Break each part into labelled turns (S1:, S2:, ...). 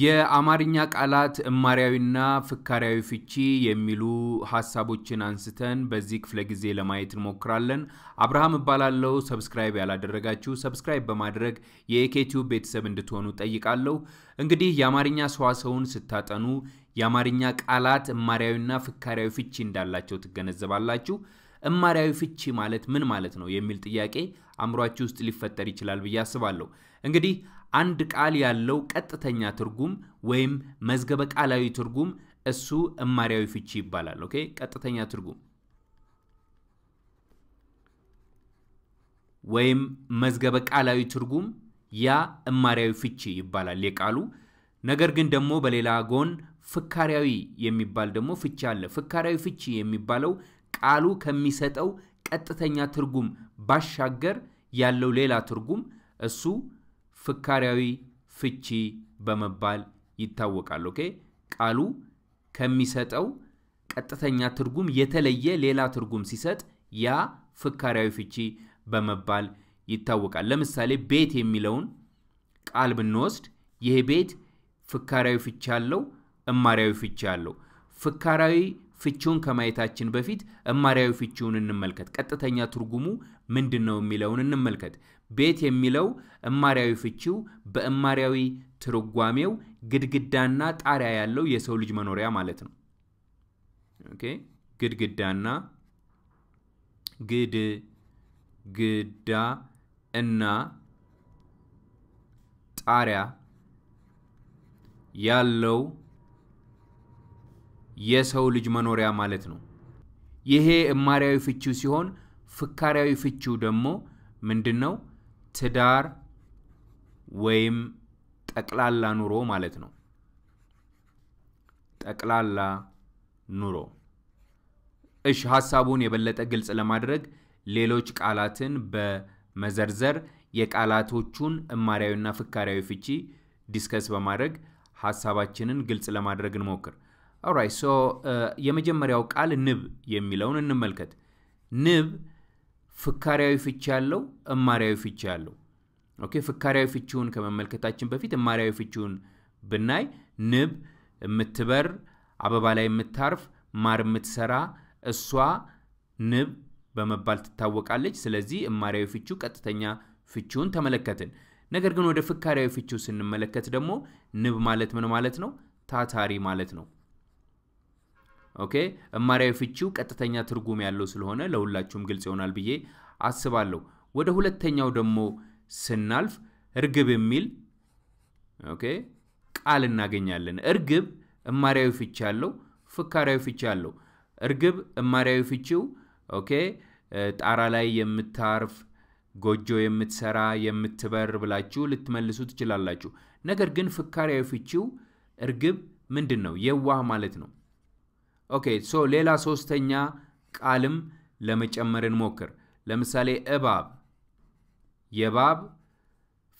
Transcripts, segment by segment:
S1: የአማርኛ ቃላት እማሪያዊና ፍካሪያዊ ፍቺ የሚሉ ሀሳቦችን አንስተን በዚህ ክፍለ ጊዜ ለማየት እንሞክራለን። አብርሃም እባላለሁ። ሰብስክራይብ ያላደረጋችሁ ሰብስክራይብ በማድረግ የኤኬቲዩብ ቤተሰብ እንድትሆኑ ጠይቃለሁ። እንግዲህ የአማርኛ ሰዋሰውን ስታጠኑ የአማርኛ ቃላት እማሪያዊና ፍካሪያዊ ፍቺ እንዳላቸው ትገነዘባላችሁ። እማሪያዊ ፍቺ ማለት ምን ማለት ነው የሚል ጥያቄ አእምሯችሁ ውስጥ ሊፈጠር ይችላል ብዬ አስባለሁ። እንግዲህ አንድ ቃል ያለው ቀጥተኛ ትርጉም ወይም መዝገበ ቃላዊ ትርጉም እሱ እማሪያዊ ፍቺ ይባላል። ኦኬ ቀጥተኛ ትርጉም ወይም መዝገበ ቃላዊ ትርጉም ያ እማሪያዊ ፍቺ ይባላል የቃሉ። ነገር ግን ደግሞ በሌላ ጎን ፍካሪያዊ የሚባል ደግሞ ፍቺ አለ። ፍካሪያዊ ፍቺ የሚባለው ቃሉ ከሚሰጠው ቀጥተኛ ትርጉም ባሻገር ያለው ሌላ ትርጉም እሱ ፍካሪያዊ ፍቺ በመባል ይታወቃል። ኦኬ ቃሉ ከሚሰጠው ቀጥተኛ ትርጉም የተለየ ሌላ ትርጉም ሲሰጥ ያ ፍካሪያዊ ፍቺ በመባል ይታወቃል። ለምሳሌ ቤት የሚለውን ቃል ብንወስድ ይሄ ቤት ፍካሪያዊ ፍቺ አለው፣ እማሪያዊ ፍቺ አለው። ፍካሪያዊ ፍቺውን ከማየታችን በፊት እማሪያዊ ፍቺውን እንመልከት። ቀጥተኛ ትርጉሙ ምንድን ነው የሚለውን እንመልከት። ቤት የሚለው እማሪያዊ ፍቺው በእማሪያዊ ትርጓሜው ግድግዳና ጣሪያ ያለው የሰው ልጅ መኖሪያ ማለት ነው። ኦኬ ግድግዳና ግድ ግዳ እና ጣሪያ ያለው የሰው ልጅ መኖሪያ ማለት ነው። ይሄ እማሪያዊ ፍቺው ሲሆን ፍካሪያዊ ፍቺው ደግሞ ምንድን ነው? ትዳር ወይም ጠቅላላ ኑሮ ማለት ነው። ጠቅላላ ኑሮ። እሽ፣ ሀሳቡን የበለጠ ግልጽ ለማድረግ ሌሎች ቃላትን በመዘርዘር የቃላቶቹን እማሪያዊና ፍካሪያዊ ፍቺ ዲስከስ በማድረግ ሀሳባችንን ግልጽ ለማድረግ እንሞክር። ኦራይት ሶ uh, የመጀመሪያው ቃል ንብ የሚለውን እንመልከት። ንብ ፍካሪያዊ ፍቺ ያለው እማሪያዊ ፍቺ ያለው። ኦኬ ፍካሪያዊ ፍቺውን ከመመልከታችን በፊት እማሪያዊ ፍቺውን ብናይ ንብ የምትበር አበባ ላይ የምታርፍ ማር የምትሰራ እሷ ንብ በመባል ትታወቃለች። ስለዚህ እማሪያዊ ፍቺው ቀጥተኛ ፍቺውን ተመለከትን። ነገር ግን ወደ ፍካሪያዊ ፍቺው ስንመለከት ደግሞ ንብ ማለት ምን ማለት ነው? ታታሪ ማለት ነው። ኦኬ እማሪያዊ ፍቺው ቀጥተኛ ትርጉም ያለው ስለሆነ ለሁላችሁም ግልጽ ይሆናል ብዬ አስባለሁ። ወደ ሁለተኛው ደግሞ ስናልፍ እርግብ የሚል ኦኬ ቃል እናገኛለን። እርግብ እማሪያዊ ፍቺ አለው ፍካሪያዊ ፍቺ አለው። እርግብ እማሪያዊ ፍቺው ኦኬ ጣራ ላይ የምታርፍ ጎጆ የምትሰራ የምትበር ብላችሁ ልትመልሱ ትችላላችሁ። ነገር ግን ፍካሪያዊ ፍቺው እርግብ ምንድን ነው? የዋህ ማለት ነው። ኦኬ ሶ ሌላ ሶስተኛ ቃልም ለመጨመር እንሞክር። ለምሳሌ እባብ፣ የእባብ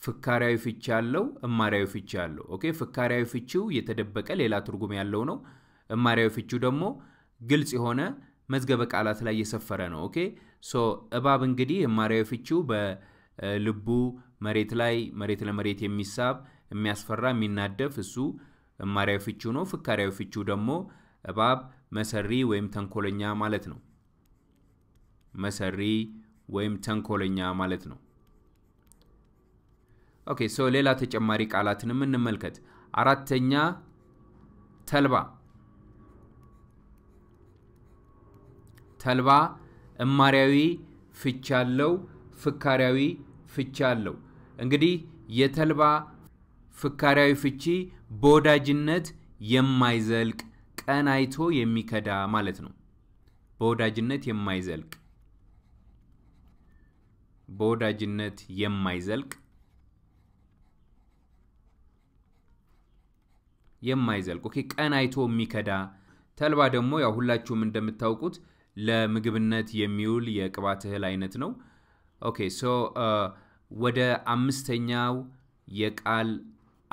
S1: ፍካሪያዊ ፍቺ አለው፣ እማሪያዊ ፍቺ አለው። ኦኬ ፍካሪያዊ ፍቺው የተደበቀ ሌላ ትርጉም ያለው ነው። እማሪያዊ ፍቺው ደግሞ ግልጽ የሆነ መዝገበ ቃላት ላይ የሰፈረ ነው። ኦኬ ሶ እባብ እንግዲህ እማሪያዊ ፍቺው በልቡ መሬት ላይ መሬት ለመሬት የሚሳብ የሚያስፈራ የሚናደፍ እሱ እማሪያዊ ፍቺው ነው። ፍካሪያዊ ፍቺው ደግሞ እባብ መሰሪ ወይም ተንኮለኛ ማለት ነው። መሰሪ ወይም ተንኮለኛ ማለት ነው። ኦኬ ሶ ሌላ ተጨማሪ ቃላትንም እንመልከት። አራተኛ ተልባ። ተልባ እማሪያዊ ፍቻ አለው ፍካሪያዊ ፍቻ አለው። እንግዲህ የተልባ ፍካሪያዊ ፍቺ በወዳጅነት የማይዘልቅ ቀን አይቶ የሚከዳ ማለት ነው። በወዳጅነት የማይዘልቅ በወዳጅነት የማይዘልቅ የማይዘልቅ ኦኬ፣ ቀን አይቶ የሚከዳ ተልባ ደግሞ ያው ሁላችሁም እንደምታውቁት ለምግብነት የሚውል የቅባት እህል አይነት ነው። ኦኬ ሶ ወደ አምስተኛው የቃል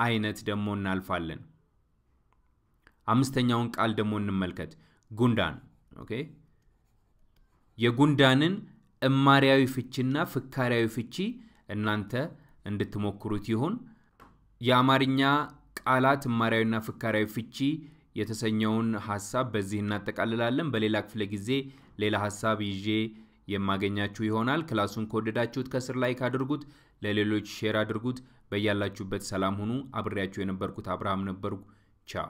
S1: አይነት ደግሞ እናልፋለን። አምስተኛውን ቃል ደግሞ እንመልከት። ጉንዳን ኦኬ። የጉንዳንን እማሪያዊ ፍቺና ፍካሪያዊ ፍቺ እናንተ እንድትሞክሩት ይሁን። የአማርኛ ቃላት እማሪያዊና ፍካሪያዊ ፍቺ የተሰኘውን ሀሳብ በዚህ እናጠቃልላለን። በሌላ ክፍለ ጊዜ ሌላ ሀሳብ ይዤ የማገኛችሁ ይሆናል። ክላሱን ከወደዳችሁት ከስር ላይክ አድርጉት፣ ለሌሎች ሼር አድርጉት። በያላችሁበት ሰላም ሁኑ። አብሬያችሁ የነበርኩት አብርሃም ነበርኩ። ቻው